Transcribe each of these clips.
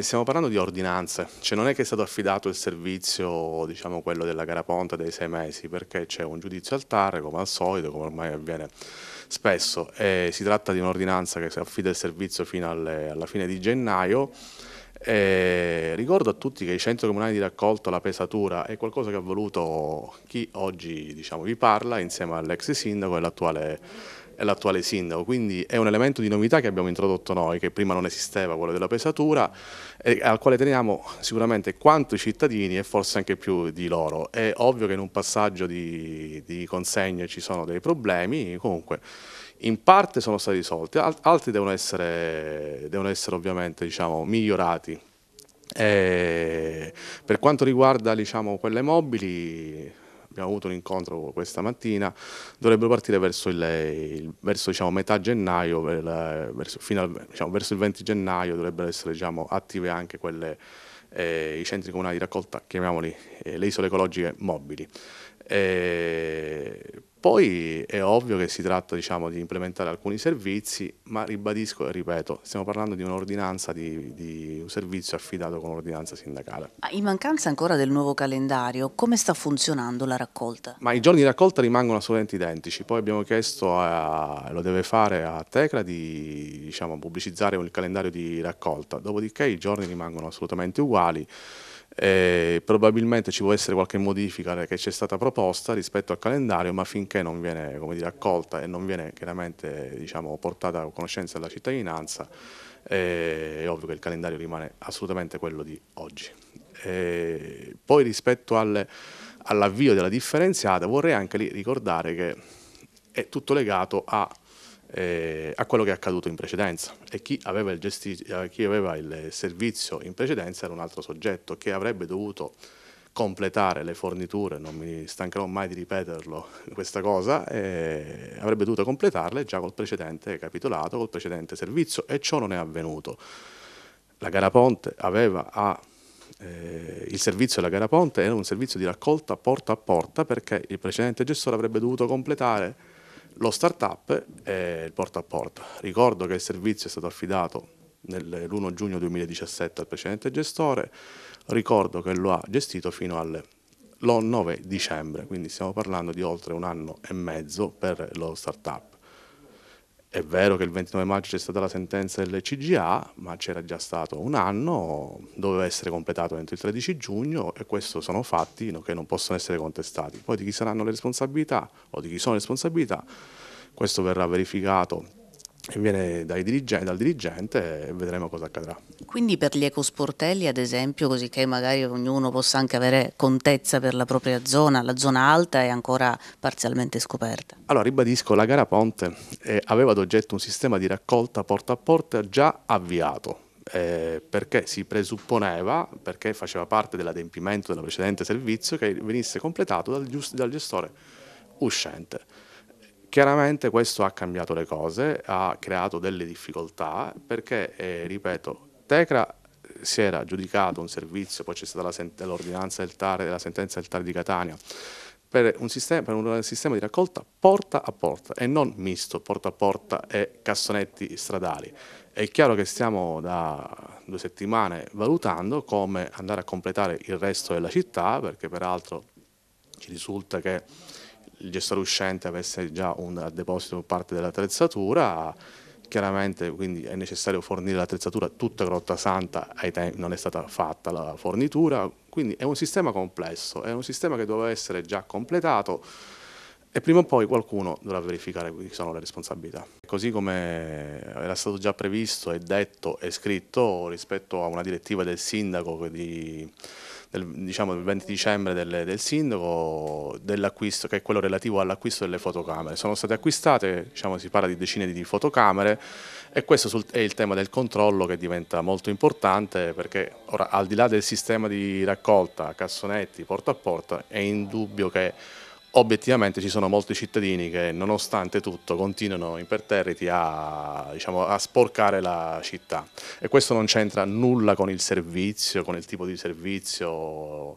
Stiamo parlando di ordinanze, cioè non è che è stato affidato il servizio, diciamo quello della Garaponta dei sei mesi, perché c'è un giudizio al TAR, come al solito, come ormai avviene spesso, e si tratta di un'ordinanza che si affida il servizio fino alle, alla fine di gennaio. E ricordo a tutti che i centri comunali di raccolto, la pesatura, è qualcosa che ha voluto chi oggi diciamo, vi parla insieme all'ex sindaco e all'attuale è l'attuale sindaco, quindi è un elemento di novità che abbiamo introdotto noi, che prima non esisteva, quello della pesatura, e al quale teniamo sicuramente quanto i cittadini e forse anche più di loro. È ovvio che in un passaggio di, di consegne ci sono dei problemi, comunque in parte sono stati risolti, altri devono essere, devono essere ovviamente diciamo, migliorati. E eh, per quanto riguarda diciamo, quelle mobili, abbiamo avuto un incontro questa mattina, dovrebbero partire verso, il, verso diciamo, metà gennaio, verso, al, diciamo, verso, il 20 gennaio dovrebbero essere diciamo, attive anche quelle, eh, i centri comunali di raccolta, chiamiamoli eh, le isole ecologiche mobili. Eh, poi è ovvio che si tratta diciamo, di implementare alcuni servizi, ma ribadisco e ripeto, stiamo parlando di un'ordinanza, di, di, un servizio affidato con un'ordinanza sindacale. Ah, in mancanza ancora del nuovo calendario, come sta funzionando la raccolta? Ma i giorni di raccolta rimangono assolutamente identici, poi abbiamo chiesto, a, lo deve fare a Tecla, di diciamo, pubblicizzare il calendario di raccolta, dopodiché i giorni rimangono assolutamente uguali. Eh, probabilmente ci può essere qualche modifica che ci è stata proposta rispetto al calendario, ma finché non viene dire, accolta e non viene chiaramente diciamo, portata a conoscenza della cittadinanza, eh, è ovvio che il calendario rimane assolutamente quello di oggi. Eh, poi rispetto al, all'avvio della differenziata vorrei anche ricordare che è tutto legato a eh, a quello che è accaduto in precedenza e chi aveva, il, eh, chi aveva il servizio in precedenza era un altro soggetto che avrebbe dovuto completare le forniture, non mi stancherò mai di ripeterlo questa cosa, eh, avrebbe dovuto completarle già col precedente capitolato, col precedente servizio e ciò non è avvenuto. La gara ponte aveva a, eh, il servizio della gara ponte era un servizio di raccolta porta a porta perché il precedente gestore avrebbe dovuto completare lo startup è il porta a porta. Ricordo che il servizio è stato affidato l'1 giugno 2017 al precedente gestore, ricordo che lo ha gestito fino al 9 dicembre, quindi stiamo parlando di oltre un anno e mezzo per lo startup. È vero che il 29 maggio c'è stata la sentenza del CGA, ma c'era già stato un anno, doveva essere completato entro il 13 giugno e questi sono fatti che non possono essere contestati. Poi di chi saranno le responsabilità o di chi sono le responsabilità, questo verrà verificato viene dirigenti, dal dirigente e vedremo cosa accadrà. Quindi per gli ecosportelli ad esempio, così che magari ognuno possa anche avere contezza per la propria zona, la zona alta è ancora parzialmente scoperta? Allora ribadisco, la gara Ponte eh, aveva ad oggetto un sistema di raccolta porta a porta già avviato, eh, perché si presupponeva, perché faceva parte dell'adempimento del precedente servizio, che venisse completato dal, dal gestore uscente Chiaramente questo ha cambiato le cose, ha creato delle difficoltà perché, eh, ripeto, Tecra eh, si era giudicato un servizio, poi c'è stata l'ordinanza del TAR, la sentenza del TAR di Catania, per un, sistema, per un, sistema, di raccolta porta a porta e non misto, porta a porta e cassonetti stradali. È chiaro che stiamo da due settimane valutando come andare a completare il resto della città, perché peraltro ci risulta che il gestore uscente avesse già un, deposito parte dell'attrezzatura, chiaramente quindi è necessario fornire l'attrezzatura tutta Grotta Santa, ai tempi non è stata fatta la fornitura, quindi è un sistema complesso, è un sistema che doveva essere già completato e prima o poi qualcuno dovrà verificare quali sono le responsabilità. Così come era stato già previsto e detto e scritto rispetto a una direttiva del sindaco di del, diciamo, del 20 dicembre del, del sindaco che è quello relativo all'acquisto delle fotocamere. Sono state acquistate, diciamo, si parla di decine di fotocamere e questo sul, è il tema del controllo che diventa molto importante perché ora, al di là del sistema di raccolta, cassonetti, porta a porta, è indubbio che obiettivamente ci sono molti cittadini che nonostante tutto continuano imperterriti a, diciamo, a sporcare la città e questo non c'entra nulla con il servizio, con il tipo di servizio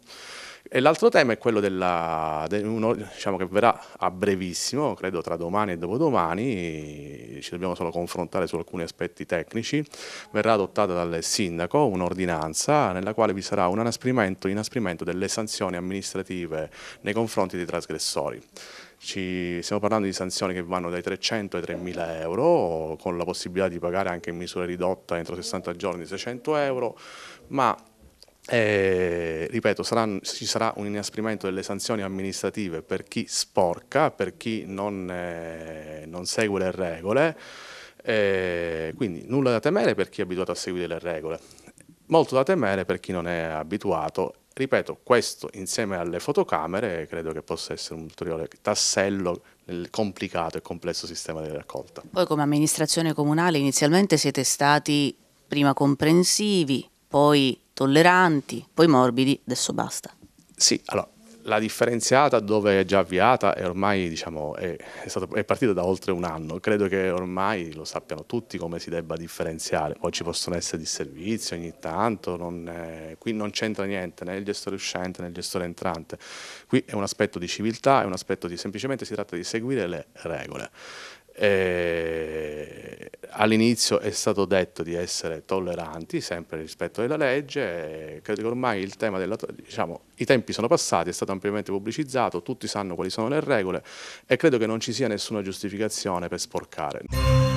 e l'altro tema è quello della, de uno, diciamo che verrà a brevissimo, credo tra domani e dopodomani, ci dobbiamo solo confrontare su alcuni aspetti tecnici, verrà adottata dal sindaco un'ordinanza nella quale vi sarà un inasprimento, inasprimento delle sanzioni amministrative nei confronti dei trasgressori. Ci, stiamo parlando di sanzioni che vanno dai 300 ai 3.000 euro, con la possibilità di pagare anche in misura ridotta entro 60 giorni 600 euro, ma eh, ripeto, saranno, ci sarà un inasprimento delle sanzioni amministrative per chi sporca, per chi non, eh, non segue le regole, eh, quindi nulla da temere per chi è abituato a seguire le regole, molto da temere per chi non è abituato. Ripeto, questo insieme alle fotocamere credo che possa essere un ulteriore tassello nel complicato e complesso sistema di raccolta. Voi come amministrazione comunale inizialmente siete stati prima comprensivi, poi tolleranti, poi morbidi, adesso basta. Sì, allora, la differenziata dove è già avviata è ormai diciamo, è, è, stato, è, partita da oltre un anno, credo che ormai lo sappiano tutti come si debba differenziare, poi ci possono essere disservizi ogni tanto, non, eh, qui non c'entra niente né il gestore uscente né il gestore entrante, qui è un aspetto di civiltà, è un aspetto di semplicemente si tratta di seguire le regole. Eh, all'inizio è stato detto di essere tolleranti, sempre rispetto alla legge, eh, credo che ormai il tema della, diciamo, i tempi sono passati, è stato ampiamente pubblicizzato, tutti sanno quali sono le regole e credo che non ci sia nessuna giustificazione per sporcare.